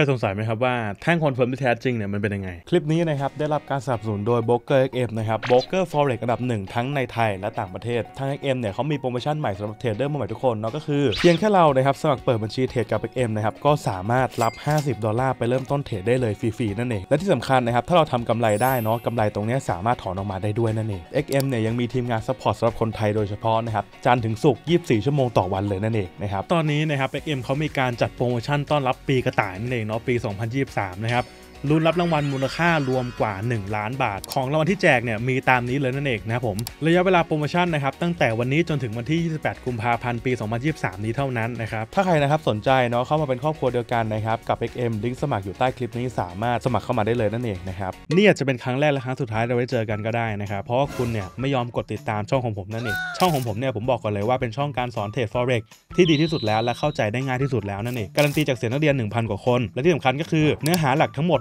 ครสงสัยไหมครับว่า แท่งคอนเฟิร์มที่แท้จริงเนี่ย มันเป็นยังไง คลิปนี้นะครับ ได้รับการสนับสนุนโดย b r เกอร์เนะครับโบเกอร์ฟอร์เรอันดับหนึ่ง ทั้งในไทยและต่างประเทศทาง็กเนี่ยเขามีโปรโมชั่นใหม่สำหรับเทรดเดอร์มือใหม่ทุกคน เนาะก็คือเพียงแค่เรานะครับ สมัครเปิดบัญชีเทรดกับเอ็มนะครับก็สามารถรับ50ดอลลาร์ไปเริ่มต้นเทรดได้เลยฟรีๆนั่นเองและที่สำคัญนะครับถ้าเราทำกำไรได้เนาะกำไรตรงนี้สามารถถอนออกมาได้ด้วยนั่นเองเอ็กเอ็มเนี่ยยังมีทีมงานซัพพอร์ตสำหรับคนไทย โดยเฉพาะนะครับจันถึงสุก24 ชั่วโมงต่อวันเลยนั่นเองนะครับตอนนี้นะครับ็ m เขามีการจัดโปรโมชั่นต้อนรับปีกระต่ายนั่นเองนาะปี 2023 นะครับลุ้นรับรางวัลมูลค่ารวมกว่า1ล้านบาท ของรางวัลที่แจกเนี่ยมีตามนี้เลยนั่นเองนะครับผมระยะเวลาโปรโมชั่นนะครับตั้งแต่วันนี้จนถึงวันที่ 28 กุมภาพันธ์ปี2023 นี้เท่านั้นนะครับถ้าใครนะครับสนใจเนาะเข้ามาเป็นครอบครัวเดียวกันนะครับกับ XM ลิงก์สมัครอยู่ใต้คลิปนี้สามารถสมัครเข้ามาได้เลยนั่นเองนะครับนี่อาจจะเป็นครั้งแรกและครั้งสุดท้ายเราได้เจอกันก็ได้นะครับเพราะว่าคุณเนี่ยไม่ยอมกดติดตามช่องของผมนั่นเองช่องของผมเนี่ยผมบอกก่อนเลยว่าเป็นช่องการสอนเทรด f ที่ดีที่สุดแล้วและเข้าใจได้ง่ายที่สุดแล้วนั่นเองการันตีจากเสียงนักเรียน 1,000กว่าคน และที่สำคัญก็คือ เนื้อหาหลักทั้งหมด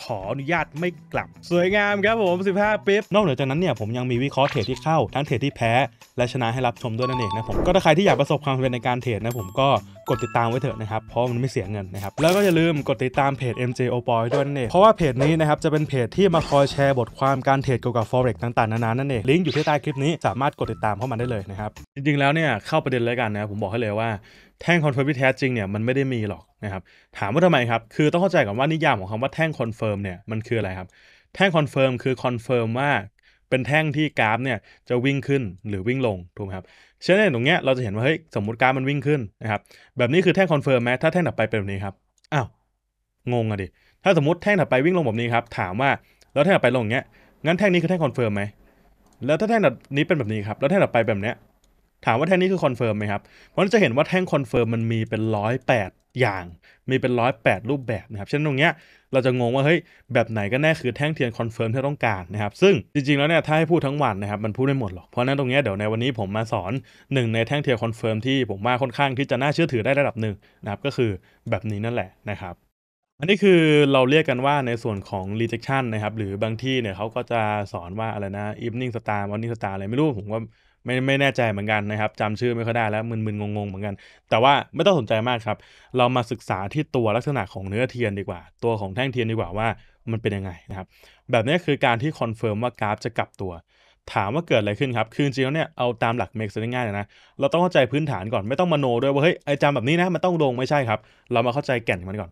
ขออนุญาตไม่กลับสวยงามครับผม 15ปิ๊บนอกเหนือจากนั้นเนี่ย ผมยังมีวิเคราะห์เทรดที่เข้า ทั้งเทรดที่แพ้ และชนะให้รับชมด้วยนั่นเองนะผม ก็ถ้าใครที่อยากประสบความสำเร็จในการเทรดนะผมก็กดติดตามไว้เถอะนะครับ เพราะมันไม่เสียเงินนะครับ แล้วก็อย่าลืมกดติดตามเพจ MJ o p o y ด้วยนั่นเองเพราะว่าเพจนี้นะครับจะเป็นเพจที่มาคอยแชร์บทความการเทรดเกี่ยวกับ forex ต่าง ๆ นานานั่นเองลิงก์อยู่ที่ใต้คลิปนี้สามารถกดติดตามเข้ามาได้เลยนะครับจริงๆ แล้วเนี่ยเข้าประเด็นเลยกันนะผมบอกให้เลยว่าแท่งคอนเฟิร์มที่แท้จริงเนี่ยมันไม่ได้มีหรอกนะครับถามว่าทำไมครับคือต้องเข้าใจก่อนว่านิยามของคำว่าแท่งคอนเฟิร์มเนี่ยมันคืออะไรครับแท่งคอนเฟิร์มคือคอนเฟิร์มว่าเป็นแท่งที่กราฟเนี่ยจะวิ่งขึ้นหรือวิ่งลงถูกไหมครับเช่นในตรงเนี้ยเราจะเห็นว่าเฮ้ยสมมติกราฟมันวิ่งขึ้นนะครับแบบนี้คือแท่งคอนเฟิร์มไหมถ้าแท่งถัดไปเป็นแบบนี้ครับอ้าวงงอะดิถ้าสมมติแท่งถัดไปวิ่งลงแบบนี้ครับถามว่าแล้วแท่งถัดไปลงอย่างเงี้ยงั้นแท่งนี้คือแท่งคอนเฟิร์มไหมแล้วถ้าแท่งนี้เป็นแบบนี้ครับแล้วแท่งถัดไปแบบเนี้ยถามว่าแท่งนี้คือคอนเฟิร์มไหมครับ เพราะจะเห็นว่าแท่งคอนเฟิร์มมันมีเป็นร้อยแปดอย่าง มีเป็นร้อยแปดรูปแบบนะครับเช่นตรงเนี้ยเราจะงงว่าเฮ้ยแบบไหนก็แน่คือแท่งเทียนคอนเฟิร์มที่ต้องการนะครับซึ่งจริงๆแล้วเนี่ยถ้าให้พูดทั้งวันนะครับ มันพูดไม่หมดหรอกเพราะนั้นตรงเนี้ยเดี๋ยวในวันนี้ผมมาสอนหนึ่งในแท่งเทียนคอนเฟิร์มที่ผมว่าค่อนข้างที่จะน่าเชื่อถือได้ระดับหนึ่งนะครับก็คือแบบนี้นั่นแหละนะครับอันนี้คือเราเรียกกันว่าในส่วนของ rejection นะครับหรือบางที่เนี่ยเขาก็จะสอนว่าอะไรนะ evening star morning star อะไรไม่รู้ผมว่าไม่ไม่แน่ใจเหมือนกันนะครับ จำชื่อไม่ค่อยได้แล้ว มึนๆงงๆเหมือนกัน แต่ว่าไม่ต้องสนใจมากครับ เรามาศึกษาที่ตัวลักษณะของเนื้อเทียนดีกว่า ตัวของแท่งเทียนดีกว่าว่ามันเป็นยังไงนะครับ แบบนี้คือการที่คอนเฟิร์มว่ากราฟจะกลับตัว ถามว่าเกิดอะไรขึ้นครับ คือจริงๆเนี่ยเอาตามหลักเมกซ์ง่ายๆนะ เราต้องเข้าใจพื้นฐานก่อน ไม่ต้องมโนด้วยว่าเฮ้ยไอจำแบบนี้นะมันต้องลงไม่ใช่ครับ เรามาเข้าใจแก่นมันก่อน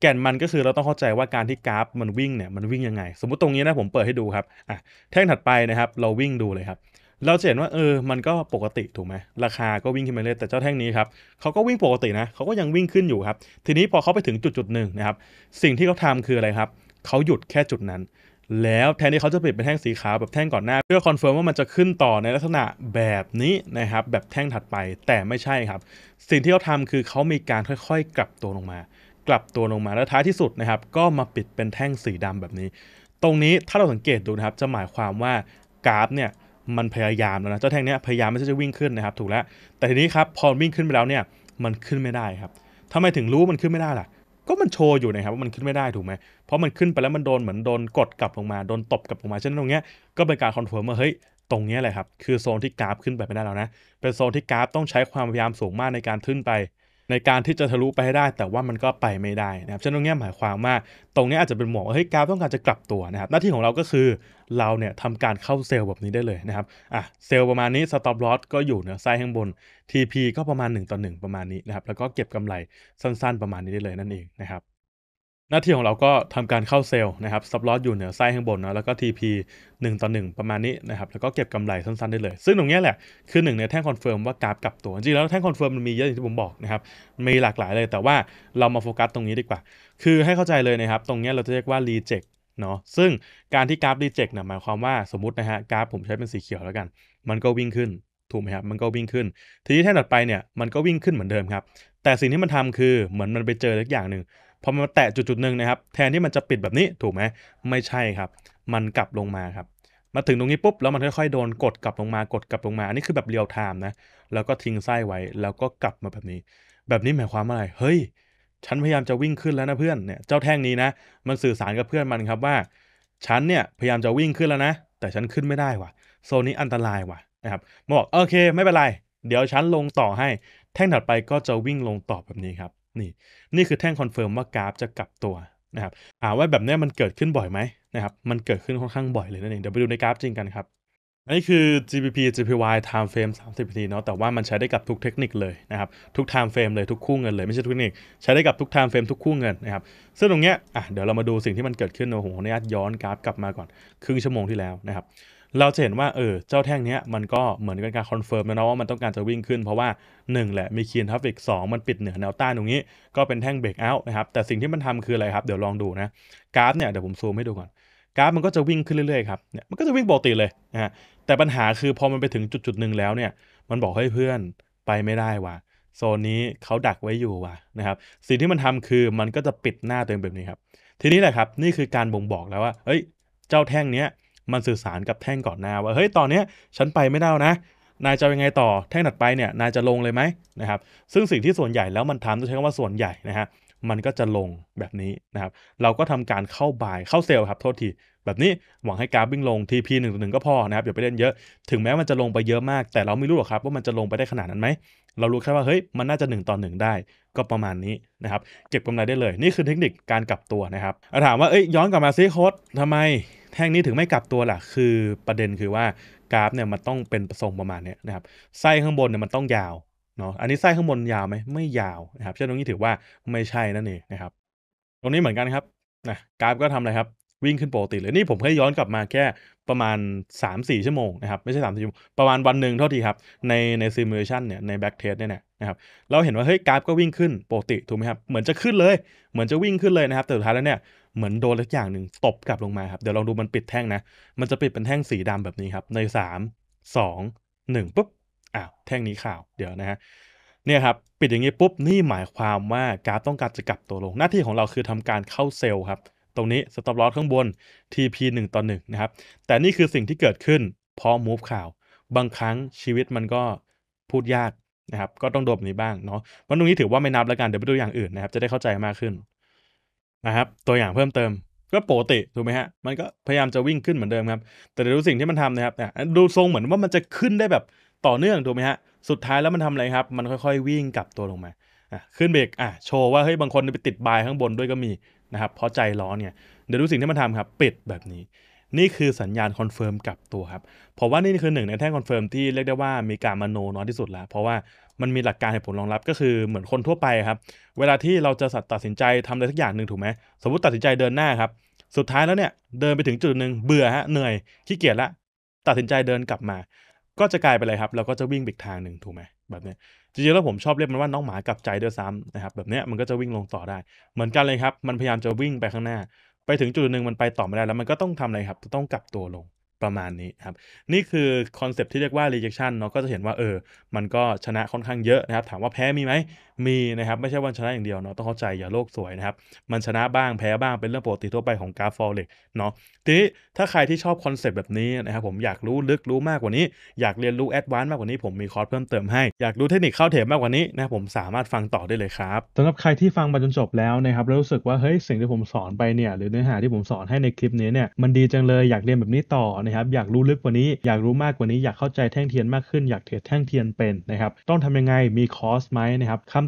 แก่นมันก็คือเราต้องเข้าใจว่าการที่กราฟมันวิ่งเนี่ยมันวิ่งยังไง สมมติตรงนี้นะผมเปิดให้ดูครับอ่ะแท่งถัดไปนะครับเราวิ่งดูเลยครับเราจะเห็นว่าเออ มันก็ปกติถูกไหม ราคาก็วิ่งขึ้นไปเลยแต่เจ้าแท่งนี้ครับเขาก็วิ่งปกตินะเขาก็ยังวิ่งขึ้นอยู่ครับ ทีนี้พอเขาไปถึงจุดจุดหนึ่งนะครับ สิ่งที่เขาทาคืออะไรครับ เขาหยุดแค่จุดนั้น แล้วแทนที่เขาจะเปลี่ยนเป็นแท่งสีขาวแบบแท่งก่อนหน้า เพื่อคอนเฟิร์มว่ามันจะขึ้นต่อในลักษณะแบบนี้นะครับ แบบแท่งถัดไป แต่ไม่ใช่ครับ สิ่งที่เขาทาคือเขามีการค่อยๆกลับตัวลงมา กลับตัวลงมา แล้วท้ายที่สุดนะครับ ก็มาปิดเป็นแท่งสีดำแบบนี้ ตรงนี้ถ้าเราสังเกตดูนะครับ จะหมายความว่ากราฟเนี่ยมันพยายามแล้วนะเจ้าแท่งเนี้ยพยายามไม่ใช่จะวิ่งขึ้นนะครับ ถูกแล้วแต่ทีนี้ครับพอวิ่งขึ้นไปแล้วเนี่ยมันขึ้นไม่ได้ครับทำไมถึงรู้มันขึ้นไม่ได้ล่ะ ก็มันโชว์อยู่นะครับว่ามันขึ้นไม่ได้ถูกไหมเพราะมันขึ้นไปแล้วมันโดนเหมือนโดนกดกลับลงมาโดนตบกลับลงมาเช่นตรงเนี้ยก็เป็นการคอนเฟิร์มว่าเฮ้ยตรงเนี้ยแหละครับคือโซนที่กราฟขึ้นไปไม่ได้แล้วนะเป็นโซนที่กราฟต้องใช้ความพยายามสูงมากในการขึ้นไปในการที่จะทะลุไปให้ได้แต่ว่ามันก็ไปไม่ได้นะครับฉะนั้นตรงนี้หมายความว่าตรงนี้อาจจะเป็นหมอเฮ้ยกราฟต้องการจะกลับตัวนะครับ หน้าที่ของเราก็คือเราเนี่ยทำการเข้าเซลล์แบบนี้ได้เลยนะครับอ่ะเซลล์ประมาณนี้สต็อปลอสก็อยู่เหนือไซด์ข้างบน TP ก็ประมาณ1ต่อ1ประมาณนี้นะครับแล้วก็เก็บกำไรสั้นๆ ประมาณนี้ได้เลยนั่นเองนะครับหน้าที่ของเราก็ทำการเข้าเซลล์นะครับซับลอสอยู่เหนือไส้ข้างบนนะแล้วก็ TP 1 ต่อ 1 ประมาณนี้นะครับ แล้วก็เก็บกำไรสั้นๆ ได้เลย ซึ่งตรงนี้แหละคือหนึ่งในแท่งคอนเฟิร์มว่ากราฟ กลับตัว จริงแล้วแท่งคอนเฟิร์มมันมีเยอะอย่างที่ผมบอกนะครับมีหลากหลายเลยแต่ว่าเรามาโฟกัสตรงนี้ดีกว่า คือให้เข้าใจเลยนะครับ ตรงนี้เราจะเรียกว่ารีเจ็คเนาะซึ่งการที่กราฟรีเจ็คเนี่ยหมายความว่าสมมตินะฮะกราฟผมใช้เป็นสีเขียวแล้วกัน มันก็วิ่งขึ้นถูกไหมครับมันก็วิ่งขึ้นทีนี้แท่งถัดไปเนี่ยมันก็วิ่งขึ้นเหมือนเดิมครับแต่สิ่งที่มันทำคือเหมือนมันไปเจอะไรอย่างหนึ่งพอมาแตะจุดจุดหนึ่งนะครับแทนที่มันจะปิดแบบนี้ถูกไหมไม่ใช่ครับมันกลับลงมาครับ มาถึงตรงนี้ปุ๊บแล้วมันค่อยๆโดนกดกลับลงมากดกลับลงมาอันนี้คือแบบเรียลไทม์นะ แล้วก็ทิ้งไส้ไว้แล้วก็กลับมาแบบนี้ แบบนี้หมายความว่าอะไร เฮ้ย ฉันพยายามจะวิ่งขึ้นแล้วนะเพื่อนเนี่ยเจ้าแท่งนี้นะมันสื่อสารกับเพื่อนมันครับว่าฉันเนี่ยพยายามจะวิ่งขึ้นแล้วนะแต่ฉันขึ้นไม่ได้ว่ะโซนนี้อันตรายว่ะนะครับมบอกโอเคไม่เป็นไร เดี๋ยวฉันลงต่อให้แท่งถัดไปก็จะวิ่งลงต่อแบบนี้ครับนี่นี่คือแท่งคอนเฟิร์มว่ากราฟจะกลับตัวนะครับถามว่าแบบนี้มันเกิดขึ้นบ่อยไหมนะครับมันเกิดขึ้นค่อนข้างบ่อยเลยนั่นเองเดี๋ยวไปดูในกราฟจริงกันครับ อันนี้คือ GBP GPY time frame 30นาทีเนาะแต่ว่ามันใช้ได้กับทุกเทคนิคเลยนะครับทุก time frame เลยทุกคู่เงินเลยไม่ใช่ทุกเทคนิคใช้ได้กับทุก time frame ทุกคู่เงินนะครับซึ่งตรงเนี้ยอ่ะเดี๋ยวเรามาดูสิ่งที่มันเกิดขึ้นโอ้โหเนี่ยย้อนกราฟกลับมาก่อน ครึ่งชั่วโมงที่แล้วนะครับเราจะเห็นว่าเออเจ้าแท่งเนี้ยมันก็เหมือนกันการคอนเฟิร์มนะว่ามันต้องการจะวิ่งขึ้น เพราะว่า 1 แหละมีคีนทัฟฟิกสองมันปิดเหนือแนวต้านตรงนี้ก็เป็นแท่งเบรกเอาท์นะครับ แต่สิ่งที่มันทำคืออะไรครับ เดี๋ยวลองดูนะกราฟเนี่ยเดี๋ยวผมซูมให้ดูก่อนกราฟมันก็จะวิ่งขึ้นเรื่อยๆครับเนี่ยมันก็จะวิ่งปกติเลยนะฮะแต่ปัญหาคือพอมันไปถึงจุดจุดหนึ่งแล้วเนี่ยมันบอกให้เพื่อนไปไม่ได้ว่ะ โซนนี้เขาดักไว้อยู่ว่ะนะครับสิ่งที่มันทำคือมันก็จะปิดหน้าตัวเองแบบนี้ครับทีนี้แหละครับ นี่คือการบ่งบอกแล้วว่าเอ้ย เจ้าแท่งเนี้ยมันสื่อสารกับแท่งก่อนหน้าว่าเฮ้ยตอนเนี้ยฉันไปไม่ได้นะ นายจะยังไงต่อแท่งถัดไปเนี่ยนายจะลงเลยไหมนะครับซึ่งสิ่งที่ส่วนใหญ่แล้วมันทำต้องใช้คำว่าส่วนใหญ่นะฮะมันก็จะลงแบบนี้นะครับเราก็ทำการเข้าบายเข้าเซลล์ครับโทษที แบบนี้หวังให้กราฟวิ่งลง TP 1ต่หนึ่งก็พอนะครับอย่าไปเล่นเยอะ ถึงแม้มันจะลงไปเยอะมาก แต่เราไม่รู้หรอกครับ ว่ามันจะลงไปได้ขนาดนั้นไหมเรารู้แค่ว่าเฮ้ยมันน่าจะ1ต่อ1ได้ ก็ประมาณนี้นะครับเก็บกำไรได้เลย นี่คือเทคนิคการกลับตัวนะครับถามว่าเอ้ยย้อนกลับมาซีโค้ดทำไมแท่งนี้ถึงไม่กลับตัวล่ะ คือประเด็นคือว่ากราฟเนี่ยมันต้องเป็นทรงประมาณนี้นะครับ ไส้ข้างบนเนี่ยมันต้องยาว เนาะ อันนี้ไส้ข้างบนยาวไหมไม่ยาวนะครับ เช่นตรงนี้ถือว่าไม่ใช่นั่นเองนะครับ ตรงนี้เหมือนกันครับ นะ กราฟก็ทำอะไรครับ วิ่งขึ้นปกติเลย นี่ผมแค่ย้อนกลับมาแค่ประมาณ 3-4 ชั่วโมงนะครับ ไม่ใช่3่ชั่วโมง ประมาณวันหนึ่งเท่าทีครับ ในในซิมูเลชันเนี่ย ในแบ็กเทสเนี่ยนะครับ เราเห็นว่าเฮ้ยกราฟก็วิ่งขึ้นปกติถูกไหมครับ เหมือนจะขึ้นเลย เหมือนจะวิ่งขึ้นเลยนะครับแต่สุดท้ายแล้วเนี่ยเหมือนโดนอะไรอย่างหนึ่ง ตบกลับลงมาครับ เดี๋ยวลองดูมันปิดแท่งนะ มันจะปิดเป็นแท่งสีดำแบบนี้ครับ ใน 3 2 1 ปุ๊บอ้าวแท่งนี้ข่าวเดี๋ยวนะฮะเนี่ยครับ ปิดอย่างนี้ปุ๊บ นี่หมายความว่ากราฟต้องการจะกลับตัวลง หน้าที่ของเราคือทำการเข้าเซลล์ครับ ตรงนี้สต็อปลอสข้างบน TP 1ต่อ1นะครับ แต่นี่คือสิ่งที่เกิดขึ้นเพราะมูฟข่าวบางครั้งชีวิตมันก็พูดยากนะครับก็ต้องโดบนี้บ้างเนาะวันตรงนี้ถือว่าไม่นับแล้วกันเดี๋ยวไปดูอย่างอื่นนะครับจะได้เข้าใจมากขึ้นนะครับ ตัวอย่างเพิ่มเติมก็ปกติถูกไหมฮะมันก็พยายามจะวิ่งขึ้นเหมือนเดิมครับ แต่ดูสิ่งที่มันทำนะครับดูทรงเหมือนว่ามันจะขึ้นได้แบบต่อเนื่องถูกไหมฮะสุดท้ายแล้วมันทำอะไรครับ มันค่อยๆวิ่งกลับตัวลงมาขึ้นเบรกอ่ะโชว์ว่าเฮ้ยบางคนไปติดบายข้างบนด้วยก็มีนะครับเพราะใจร้อนเนี่ยเดี๋ยวดูสิ่งที่มันทำครับปิดแบบนี้นี่คือสัญญาณคอนเฟิร์มกลับตัวครับผมว่านี่คือหนึ่งในแท่งคอนเฟิร์มที่เรียกได้ว่ามีการมโนน้อยที่สุดแล้วเพราะว่ามันมีหลักการให้ผลรองรับก็คือเหมือนคนทั่วไปครับเวลาที่เราจะตัดสินใจทำอะไรสักอย่างหนึ่งถูกไหมสมมติตัดสินใจเดินหน้าครับสุดท้ายแล้วเนี่ยเดินไปถึงจุดหนึ่งเบื่อฮะเหนื่อยขี้เกียจละตัดสินใจเดินกลับมา ก็จะกลายไปเลยครับเราก็จะวิ่งอีกทางหนึ่งถูกไหมแบบนี้จริงๆแล้วผมชอบเรียกมันว่าน้องหมากลับใจด้วยซ้ำนะครับแบบนี้มันก็จะวิ่งลงต่อได้ เหมือนกันเลยครับ มันพยายามจะวิ่งไปข้างหน้าไปถึงจุดหนึ่งมันไปต่อไม่ได้แล้ว มันก็ต้องทำอะไรครับต้องกลับตัวลงประมาณนี้ครับ นี่คือคอนเซปที่เรียกว่า rejection เนาะก็จะเห็นว่าเออมันก็ชนะค่อนข้างเยอะนะครับ ถามว่าแพ้มีไหมมีนะครับไม่ใช่วันชนะอย่างเดียวเนาะต้องเข้าใจอย่าโลกสวยนะครับมันชนะบ้างแพ้บ้างเป็นเรื่องปกติทั่วไปของกราฟฟอเร็กเนาะทีนี้ถ้าใครที่ชอบคอนเซปต์แบบนี้นะครับผมอยากรู้ลึกรู้มากกว่านี้ อยากเรียนรู้แอดวานซ์มากกว่านี้ผมมีคอร์สเพิ่มเติมให้ อยากรู้เทคนิคเข้าเทปมากกว่านี้นะผมสามารถฟังต่อได้เลยครับสำหรับใครที่ฟังมาจนจบแล้วนะครับแล้วรู้สึกว่าเฮ้ยสิ่งที่ผมสอนไปเนี่ยหรือเนื้อหาที่ผมสอนให้ในคลิปนี้เนี่ยมันดีจังเลยอยากเรียนแบบนี้ต่อนะครับอยากรู้ลึกกว่านี้ อยากรู้มากกว่านี้ อยากเข้าใจแท่งเทียนมากขึ้นอยากเทรดแท่งเทียนเป็นนะครับต้องทำยังไงมีคอร์สไหมนะครับคำ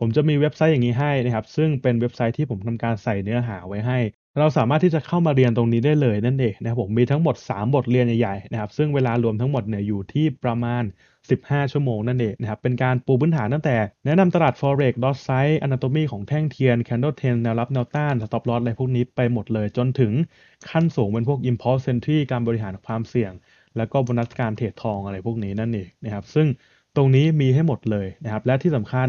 ผมจะมีเว็บไซต์อย่างนี้ให้นะครับซึ่งเป็นเว็บไซต์ที่ผมทำการใส่เนื้อหาไว้ให้ เราสามารถที่จะเข้ามาเรียนตรงนี้ได้เลยนั่นเองนะครับผมมีทั้งหมด 3 บทเรียนใหญ่ๆนะครับซึ่งเวลารวมทั้งหมดเนี่ยอยู่ที่ประมาณ 15 ชั่วโมงนั่นเองนะครับเป็นการปูพื้นฐานตั้งแต่แนะนำตลาด forex dot s i ต e anatomy ของแท่งเทียน candle t e n แนวรับแนวต้าน stop loss อะไรพวกนี้ไปหมดเลยจนถึงขั้นสูงเป็นพวก impulse entry การบริหารความเสี่ยง แล้วก็บนัสการเทรดทองอะไรพวกนี้นั่นเองนะครับซึ่งตรงนี้มีให้หมดเลยนะครับและที่สำคัญ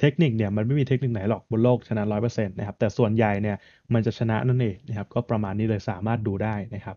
เทคนิคเนี่ยมันไม่มีเทคนิคไหนหรอกบนโลกชนะ 100%นะครับ แต่ส่วนใหญ่เนี่ยมันจะชนะนั่นเองนะครับ ก็ประมาณนี้เลยสามารถดูได้นะครับ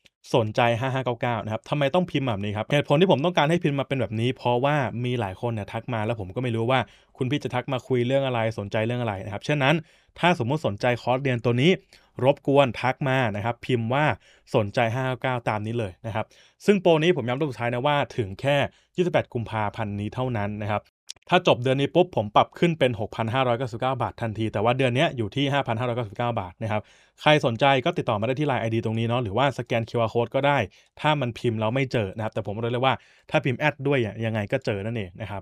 สนใจ 5599 นะครับ ทำไมต้องพิมพ์แบบนี้ครับ เหตุผลที่ผมต้องการให้พิมพ์มาเป็นแบบนี้ เพราะว่ามีหลายคนเนี่ยทักมาแล้วผมก็ไม่รู้ว่าคุณพี่จะทักมาคุยเรื่องอะไร สนใจเรื่องอะไรนะครับ เช่นนั้น ถ้าสมมุติสนใจคอร์สเรียนตัวนี้รบกวนทักมานะครับ พิมพ์ว่าสนใจ599ตามนี้เลยนะครับ ซึ่งโปรนี้ผมย้ำตัวสุดท้ายนะว่าถึงแค่ 28กุมภาพันธ์นี้เท่านั้นนะครับ ถ้าจบเดือนนี้ปุ๊บผมปรับขึ้นเป็น 6,599 บาททันที แต่ว่าเดือนนี้อยู่ที่ 5,599 บาทนะครับ ใครสนใจก็ติดต่อมาได้ที่ Line ID ตรงนี้เนาะหรือว่าสแกน QR Code ก็ได้ ถ้ามันพิมพ์เราไม่เจอนะครับ แต่ผมรู้เลยว่าถ้าพิมพ์แอดด้วยยังไงก็เจอนั่นเองนะครับ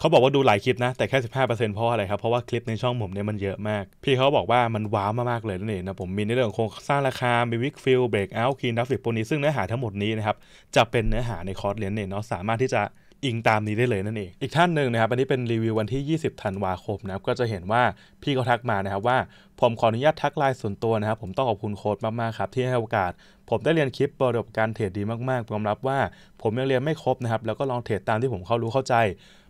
เขาบอกว่าดูหลายคลิปนะ แต่แค่ 15%เพราะอะไรครับ เพราะว่าคลิปในช่องผมเนี่ยมันเยอะมาก พี่เขาบอกว่ามันว้าวมากๆเลยนั่นเองนะ ผมมีในเรื่องโครงสร้างราคามีวิกฟิลเบรกเอาท์คีนดัฟฟิปโปนี้ซึ่งเนื้อหาทั้งหมดนี้นะครับ จะเป็นเนื้อหาในคอร์สเรียนเนี่ยเนาะสามารถที่จะอิงตามนี้ได้เลยนั่นเองอีกท่านหนึ่งนะครับ อันนี้เป็นรีวิววันที่ 20 ธันวาคมนะครับก็จะเห็นว่าพี่เขาทักมานะครับว่าผมขออนุญาตทักไลน์ส่วนตัวนะครับผมต้องขอบคุณโค้ดมากๆครับที่ให้โอกาส ผมได้เรียนคลิปประสบการเทรดดีมากๆยอมรับว่า ผมยังเรียนไม่ครบนะครับแล้วก็ลองเทรดตามที่ผมเข้ารู้เข้าใจ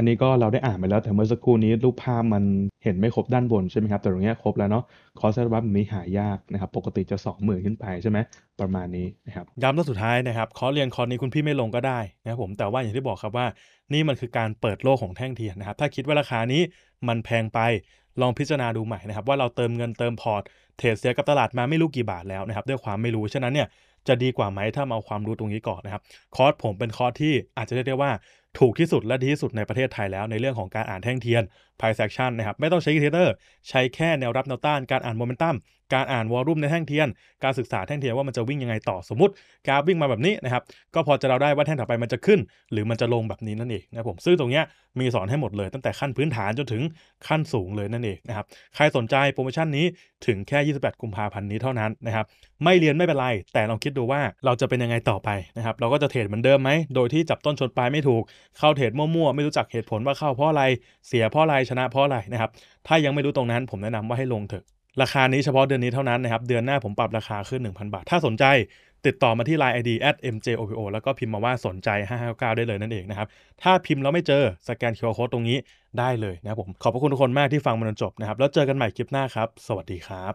อันนี้ก็เราได้อ่านไปแล้วแต่เมื่อสักครู่นี้รูปภาพมันเห็นไม่ครบด้านบนใช่ไหมครับแต่ตรงนี้ครบแล้วเนาะคอสเซอร์บัฟนี้หายากนะครับปกติจะ 2 0,000ขึ้นไปใช่ไหมประมาณนี้นะครับย้ำตัวสุดท้ายนะครับคอเรียนคอนี้คุณพี่ไม่ลงก็ได้นะครับผมแต่ว่าอย่างที่บอกครับว่า นี่มันคือการเปิดโลกของแท่งเทียนนะครับถ้าคิดว่าราคานี้มันแพงไปลองพิจารณาดูใหม่นะครับว่าเราเติมเงินเติมพอร์ตเทรดเสียกับตลาดมาไม่รู้กี่บาทแล้วนะครับด้วยความไม่รู้ฉะนั้นเนี่ย จะดีกว่าไหมถ้าเอาความรู้ตรงนี้ก่อนนะครับคอร์สผมเป็นคอร์สที่อาจจะเรียกได้ว่าถูกที่สุดและดีที่สุดในประเทศไทยแล้วในเรื่องของการอ่านแท่งเทียนไพ่ c e action นะครับไม่ต้องใช้อิเทเตอร์ ใช้แค่แนวรับแนวต้านการอ่านโมเมนตัมการอ่านวอลลุ่มในแท่งเทียน การศึกษาแท่งเทียนว่ามันจะวิ่งยังไงต่อสมมติกราฟวิ่งมาแบบนี้นะครับก็พอจะเราได้ว่าแท่งถัดไปมันจะขึ้น หรือมันจะลงแบบนี้นั่นเองนะผมซึ่งตรงเนี้ยมีสอนให้หมดเลยตั้งแต่ขั้นพื้นฐานจนถึงขั้นสูงเลยนั่นเองนะครับใครสนใจโปรโมชั่นนี้ถึงแค่ 28 กุมภาพันธ์นี้เท่านั้นนะครับไม่เรียนไม่เป็นไร แต่ลองคิดดูว่าเราจะเป็นยังไงต่อไปนะครับเราก็จะเทรดเหมือนเดิมไหมโดยที่จับต้นชนปลายไม่ถูก เข้าเทรดมั่วๆไม่รู้จักเหตุผลว่าเข้าเพราะอะไร เสียเพราะอะไรชนะเพราะอะไรนะครับถ้ายังไม่รู้ตรงนั้น ผมแนะนำว่าให้ลงเถอะราคานี้เฉพาะเดือนนี้เท่านั้นนะครับ เดือนหน้าผมปรับราคาขึ้น 1,000 บาท ถ้าสนใจ ติดต่อมาที่ Line ID at mjopo แล้วก็พิมพ์มาว่าสนใจ 559 ได้เลยนั่นเองนะครับ ถ้าพิมพ์แล้วไม่เจอสแกนเคอร์โคตรงนี้ได้เลยนะครับผม ขอบพระคุณทุกคนมากที่ฟังมาจนจบนะครับ แล้วเจอกันใหม่คลิปหน้าครับ สวัสดีครับ